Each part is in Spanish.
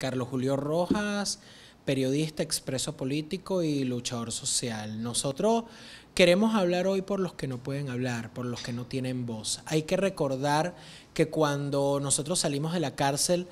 Carlos Julio Rojas, periodista, expreso político y luchador social. Nosotros queremos hablar hoy por los que no pueden hablar, por los que no tienen voz. Hay que recordar que cuando nosotros salimos de la cárcel,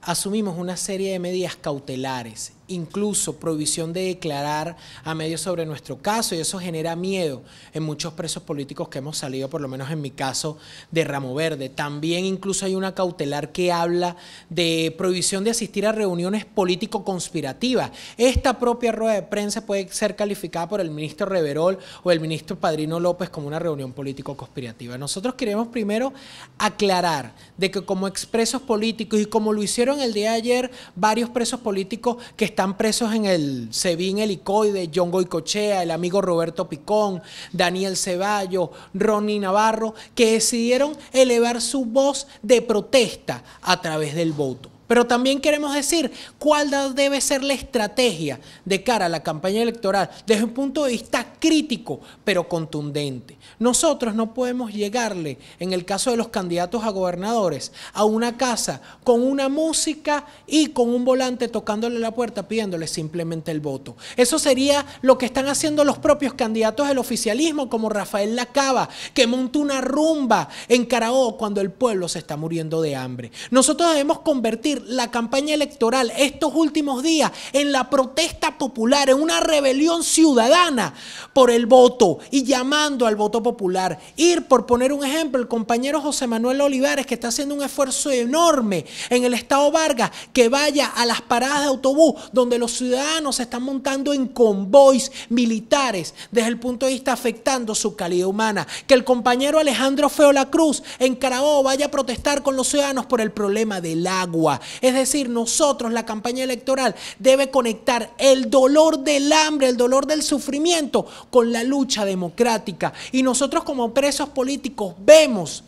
asumimos una serie de medidas cautelares incluso prohibición de declarar a medios sobre nuestro caso y eso genera miedo en muchos presos políticos que hemos salido, por lo menos en mi caso, de Ramo Verde. También incluso hay una cautelar que habla de prohibición de asistir a reuniones político-conspirativas. Esta propia rueda de prensa puede ser calificada por el ministro Reverol o el ministro Padrino López como una reunión político-conspirativa. Nosotros queremos primero aclarar de que como expresos políticos y como lo hicieron el día de ayer varios presos políticos que están presos en el Sebin Helicoide, John Goicochea, el amigo Roberto Picón, Daniel Ceballo, Ronnie Navarro, que decidieron elevar su voz de protesta a través del voto. Pero también queremos decir cuál debe ser la estrategia de cara a la campaña electoral desde un punto de vista crítico, pero contundente. Nosotros no podemos llegarle, en el caso de los candidatos a gobernadores, a una casa con una música y con un volante tocándole la puerta pidiéndole simplemente el voto. Eso sería lo que están haciendo los propios candidatos del oficialismo, como Rafael Lacaba, que montó una rumba en Caraó cuando el pueblo se está muriendo de hambre. Nosotros debemos convertir la campaña electoral estos últimos días en la protesta popular, en una rebelión ciudadana por el voto y llamando al voto popular. Ir, por poner un ejemplo, el compañero José Manuel Olivares, que está haciendo un esfuerzo enorme en el estado Vargas, que vaya a las paradas de autobús donde los ciudadanos se están montando en convoys militares desde el punto de vista afectando su calidad humana. Que el compañero Alejandro Feo La Cruz en Carabobo vaya a protestar con los ciudadanos por el problema del agua. Es decir, nosotros, la campaña electoral, debe conectar el dolor del hambre, el dolor del sufrimiento con la lucha democrática. Y nosotros como presos políticos vemos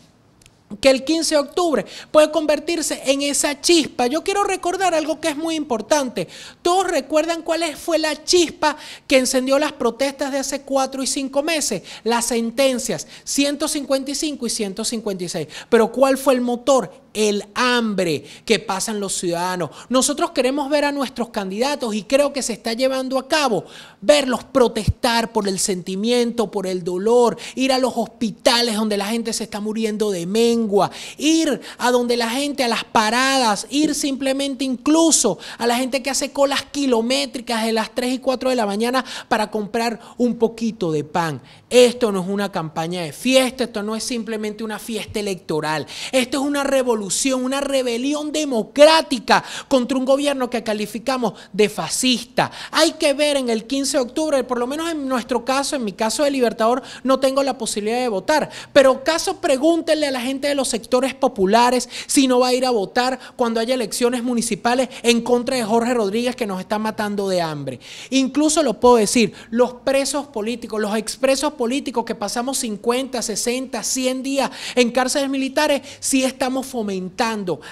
que el 15 de octubre puede convertirse en esa chispa. Yo quiero recordar algo que es muy importante. Todos recuerdan cuál fue la chispa que encendió las protestas de hace cuatro y cinco meses, las sentencias 155 y 156. Pero ¿cuál fue el motor? el hambre que pasan los ciudadanos. Nosotros queremos ver a nuestros candidatos y creo que se está llevando a cabo, verlos protestar por el sentimiento, por el dolor, ir a los hospitales donde la gente se está muriendo de mengua, ir a donde la gente, a las paradas, ir simplemente incluso a la gente que hace colas kilométricas de las 3 y 4 de la mañana para comprar un poquito de pan. Esto no es una campaña de fiesta, esto no es simplemente una fiesta electoral, esto es una revolución una rebelión democrática contra un gobierno que calificamos de fascista. Hay que ver en el 15 de octubre, por lo menos en nuestro caso, en mi caso de Libertador, no tengo la posibilidad de votar, pero caso pregúntenle a la gente de los sectores populares si no va a ir a votar cuando haya elecciones municipales en contra de Jorge Rodríguez que nos está matando de hambre. Incluso lo puedo decir, los presos políticos, los expresos políticos que pasamos 50, 60, 100 días en cárceles militares, sí estamos fomentando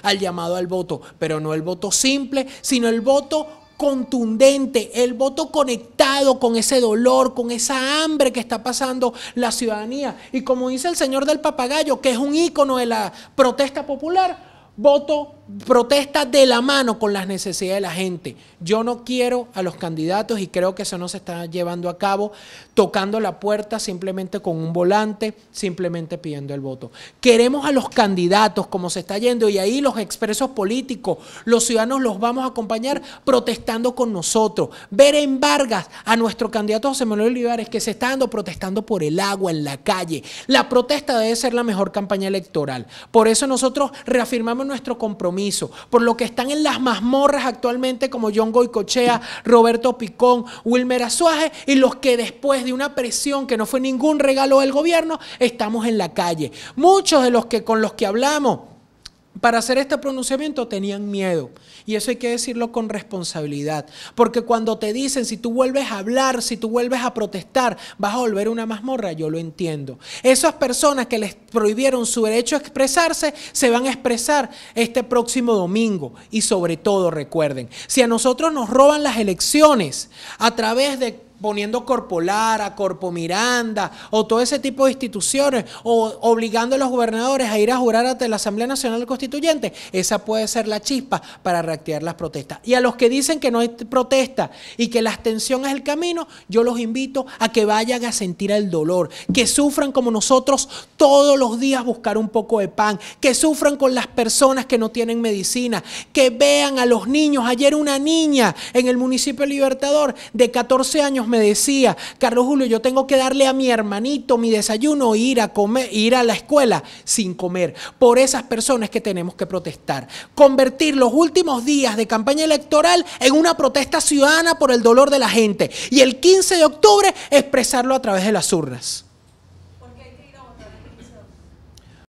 al llamado al voto, pero no el voto simple, sino el voto contundente, el voto conectado con ese dolor, con esa hambre que está pasando la ciudadanía. Y como dice el señor del papagayo, que es un ícono de la protesta popular, voto protesta de la mano con las necesidades de la gente. Yo no quiero a los candidatos y creo que eso no se está llevando a cabo tocando la puerta simplemente con un volante, simplemente pidiendo el voto. Queremos a los candidatos como se está yendo y ahí los expresos políticos, los ciudadanos los vamos a acompañar protestando con nosotros. Ver en Vargas a nuestro candidato José Manuel Olivares que se está dando protestando por el agua en la calle. La protesta debe ser la mejor campaña electoral. Por eso nosotros reafirmamos nuestro compromiso por lo que están en las mazmorras actualmente como John Goicochea, Roberto Picón, Wilmer Azuaje y los que después de una presión que no fue ningún regalo del gobierno, estamos en la calle. Muchos de los que con los que hablamos para hacer este pronunciamiento tenían miedo. Y eso hay que decirlo con responsabilidad. Porque cuando te dicen, si tú vuelves a hablar, si tú vuelves a protestar, vas a volver una mazmorra, yo lo entiendo. Esas personas que les prohibieron su derecho a expresarse, se van a expresar este próximo domingo. Y sobre todo, recuerden, si a nosotros nos roban las elecciones a través de poniendo Lara, Corpo Miranda o todo ese tipo de instituciones o obligando a los gobernadores a ir a jurar ante la Asamblea Nacional Constituyente, esa puede ser la chispa para reactivar las protestas. Y a los que dicen que no hay protesta y que la abstención es el camino, yo los invito a que vayan a sentir el dolor, que sufran como nosotros todos los días buscar un poco de pan, que sufran con las personas que no tienen medicina, que vean a los niños. Ayer una niña en el municipio Libertador de 14 años me decía, Carlos Julio, yo tengo que darle a mi hermanito mi desayuno ir a comer, ir a la escuela sin comer. Por esas personas que tenemos que protestar. Convertir los últimos días de campaña electoral en una protesta ciudadana por el dolor de la gente. Y el 15 de octubre expresarlo a través de las urnas.